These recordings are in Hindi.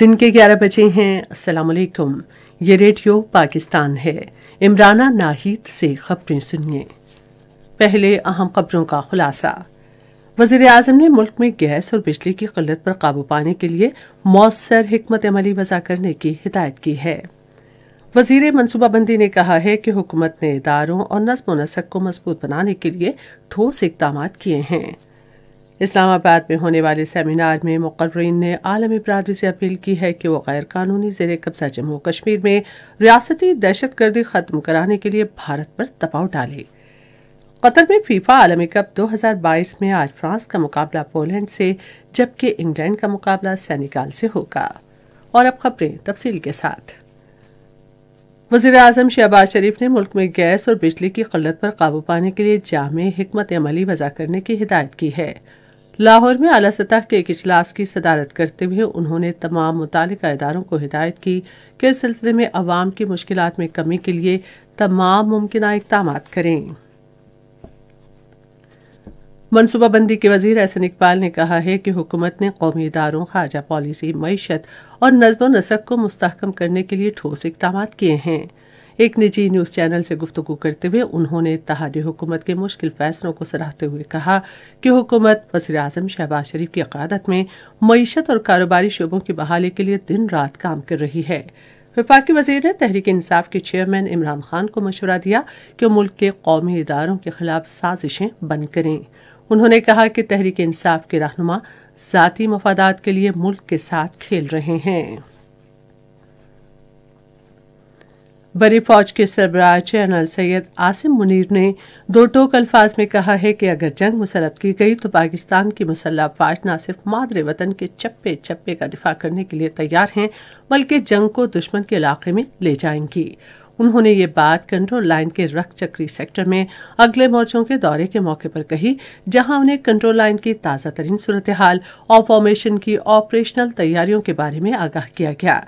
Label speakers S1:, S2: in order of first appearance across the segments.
S1: दिन के 11 बजे हैं असलकुम ये रेडियो पाकिस्तान है इमराना नाहिद से खबरें सुनिए पहले अहम खबरों का खुलासा वजीर अजम ने मुल्क में गैस और बिजली की किल्लत पर काबू पाने के लिए मौसर हमत अमली वजह करने की हिदायत की है वजीर मनसूबाबंदी ने कहा है कि हुकूमत ने इदारों और नस्म नसक को मजबूत बनाने के लिए ठोस इकदाम किए हैं इस्लामाबाद में होने वाले सेमिनार में मुकर्रीन ने आलमी बरदरी से अपील की है कि वो गैर कानूनी जेर कब्जा जम्मू कश्मीर में रियासती दहशत गर्दी खत्म कराने के लिए भारत पर दबाव डाले कतर में फीफा आलमी कप 2022 में आज फ्रांस का मुकाबला पोलैंड से जबकि इंग्लैंड का मुकाबला सैनिकाल से होगा और अब खबरें तफसील के साथ वजीर अजम शहबाज शरीफ ने मुल्क में गैस और बिजली की किल्लत पर काबू पाने के लिए जाम हमत अमली वजह करने की हिदायत की है लाहौर में अला सतह के एक इजलास की सदारत करते हुए उन्होंने तमाम मुतल इदारों को हिदायत की कि इस सिलसिले में अवाम की मुश्किल में कमी के लिए तमाम मुमकिन इकदाम करें मनसूबाबंदी के वजीर एहसन इकबाल ने कहा है कि हुकूमत ने कौमी इदारों खारजा पॉलिसी मीशत और नजमो नसक को मुस्तकम करने के लिए ठोस इकदाम किए हैं एक निजी न्यूज़ चैनल से गुफ्तु करते हुए उन्होंने तहाद हुकूमत के मुश्किल फैसलों को सराहते हुए कहा कि हुकूमत वजी अजम शहबाज शरीफ की क्यादत में मीशत और कारोबारी शोबों की बहाली के लिए दिन रात काम कर रही है वफाकी वजीर ने तहरीक इंसाफ के चेयरमैन इमरान खान को मशवरा दिया कि मुल्क के कौमी इदारों के खिलाफ साजिशें बंद करें उन्होंने कहा कि तहरीक इंसाफ के रहनुमा ज़ाती मफादात के लिए मुल्क के साथ खेल रहे हैं बड़ी फौज के सरबराह जनरल सैयद आसिम मुनीर ने दो टोक अल्फाज में कहा है कि अगर जंग मुसरत की गई तो पाकिस्तान की मुसल्ह फौज न सिर्फ मादरे वतन के चप्पे चप्पे का दिफा करने के लिए तैयार हैं बल्कि जंग को दुश्मन के इलाके में ले जाएंगी उन्होंने ये बात कंट्रोल लाइन के रक्त चक्री सेक्टर में अगले मोर्चों के दौरे के मौके पर कही जहां उन्हें कंट्रोल लाइन की ताज़ा तरीन सूरत हाल और फॉर्मेशन की ऑपरेशनल तैयारियों के बारे में आगाह किया गया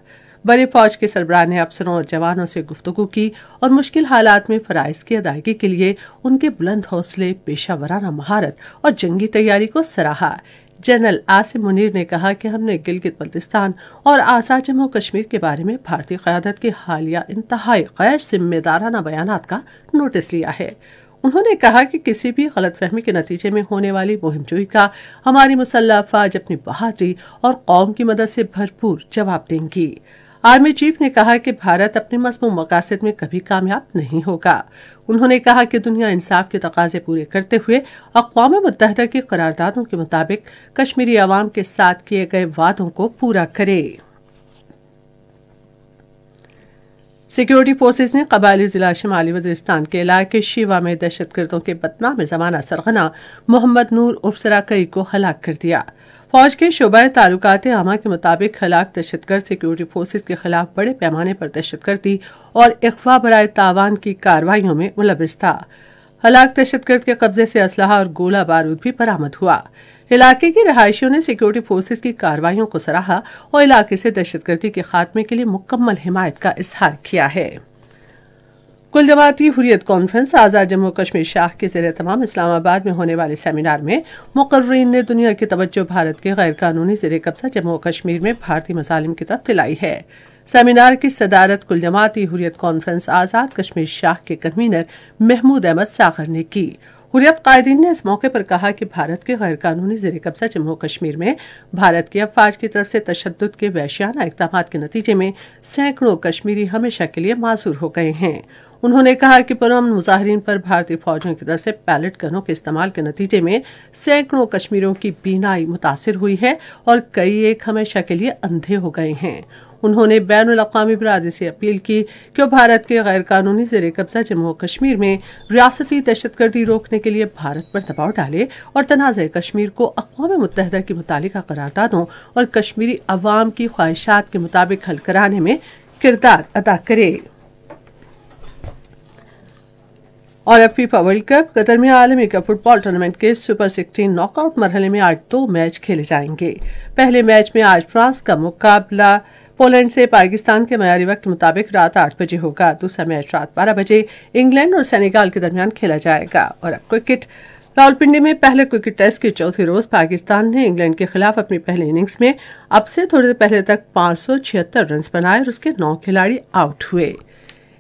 S1: बड़े फौज के सरबराह ने अफसरों और जवानों से गुफ्तगु की और मुश्किल हालात में फ़राइज़ की अदायगी के लिए उनके बुलंद हौसले पेशा वराना महारत और जंगी तैयारी को सराहा जनरल आसिम मुनीर ने कहा कि हमने गिलगित बल्तिस्तान और आसा जम्मू कश्मीर के बारे में भारतीय क्यादत के हालिया इंतहाई गैर जिम्मेदाराना बयान का नोटिस लिया है उन्होंने कहा कि किसी भी गलतफहमी के नतीजे में होने वाली मुहिमजोई का हमारी मुसल्ला अफवाज अपनी बहादरी और कौम की मदद से भरपूर जवाब देंगी आर्मी चीफ ने कहा कि भारत अपने मजमू मकासद में कभी कामयाब नहीं होगा उन्होंने कहा कि दुनिया इंसाफ के तकाजे पूरे करते हुए अकवा मुतहदा की करारदादों के मुताबिक कश्मीरी आवाम के साथ किए गए वादों को पूरा करे सिक्योरिटी फोर्सेज ने कबायली जिला शिमाली वजरिस्तान के इलाके शिवा में दहशत गर्दों के बदनाम जमाना सरगना मोहम्मद नूर कई को हलाक कर दिया फौज के शुबर तालुकात आमा के मुताबिक दहशत दहशतगर्द सिक्योरिटी फोर्सेज के खिलाफ बड़े पैमाने पर दहशतगर्दी और अखवा बरए तावान की कार्रवाई में मुलविस था हलाक दहशतगर्द के कब्जे से असलाह और गोला बारूद भी बरामद हुआ इलाके की रहायशियों ने सिक्योरिटी फोर्सेज की कार्रवाईओं को सराहा और इलाके से दहशतगर्दी के खात्मे के लिए मुकम्मल हिमायत का इजहार किया है कुल जमाती हुरियत कॉन्फ्रेंस आज़ाद जम्मू कश्मीर शाह के जेर तमाम इस्लामाबाद में होने वाले सेमिनार में मुकर्रीन ने दुनिया की तवज्जो भारत के गैर कानूनी जेर कब्जा जम्मू कश्मीर में भारतीय मसालिम की तरफ दिलाई है सेमिनार की सदारत कुल जमाती हुरियत कॉन्फ्रेंस आज़ाद कश्मीर शाह के कन्वीनर महमूद अहमद सागर ने की हुरियत कायदीन ने इस मौके पर कहा कि भारत के गैर कानूनी जेर कब्जा जम्मू कश्मीर में भारत की अफवाज की तरफ से तशद के वैश्याना इकदाम के नतीजे में सैकड़ों कश्मीरी हमेशा के लिए माजूर हो गए हैं उन्होंने कहा कि पुलवामा मुजाहरीन पर भारतीय फौजियों की तरफ से पैलेट गनों के इस्तेमाल के नतीजे में सैकड़ों कश्मीरों की बीनाई मुतासर हुई है और कई एक हमेशा के लिए अंधे हो गए हैं उन्होंने बैन अवी बरदरी से अपील की कि वह भारत के गैर कानूनी जेर कब्जा जम्मू और कश्मीर में रियासती दहशतगर्दी रोकने के लिए भारत पर दबाव डाले और तनाज़ कश्मीर को अकवा मुतहदा की मुतल करारदादों और कश्मीरी अवाम की ख्वाहिशात के मुताबिक हल कराने में किरदार अदा करे और अब फीफा वर्ल्ड कप कतर में आलमी कप फुटबॉल टूर्नामेंट के सुपर सिक्सटीन नॉकआउट मरहले में आज दो मैच खेले जाएंगे पहले मैच में आज फ्रांस का मुकाबला पोलैंड से पाकिस्तान के मयारी वक्त के मुताबिक रात आठ बजे होगा दूसरा मैच रात बारह बजे इंग्लैंड और सेनेगाल के दरमियान खेला जाएगा और अब क्रिकेट रावलपिंडी में पहले क्रिकेट टेस्ट के चौथे रोज पाकिस्तान ने इंग्लैंड के खिलाफ अपनी पहले इनिंग्स में अब से थोड़ी देर पहले तक पांच रन बनाए और उसके नौ खिलाड़ी आउट हुए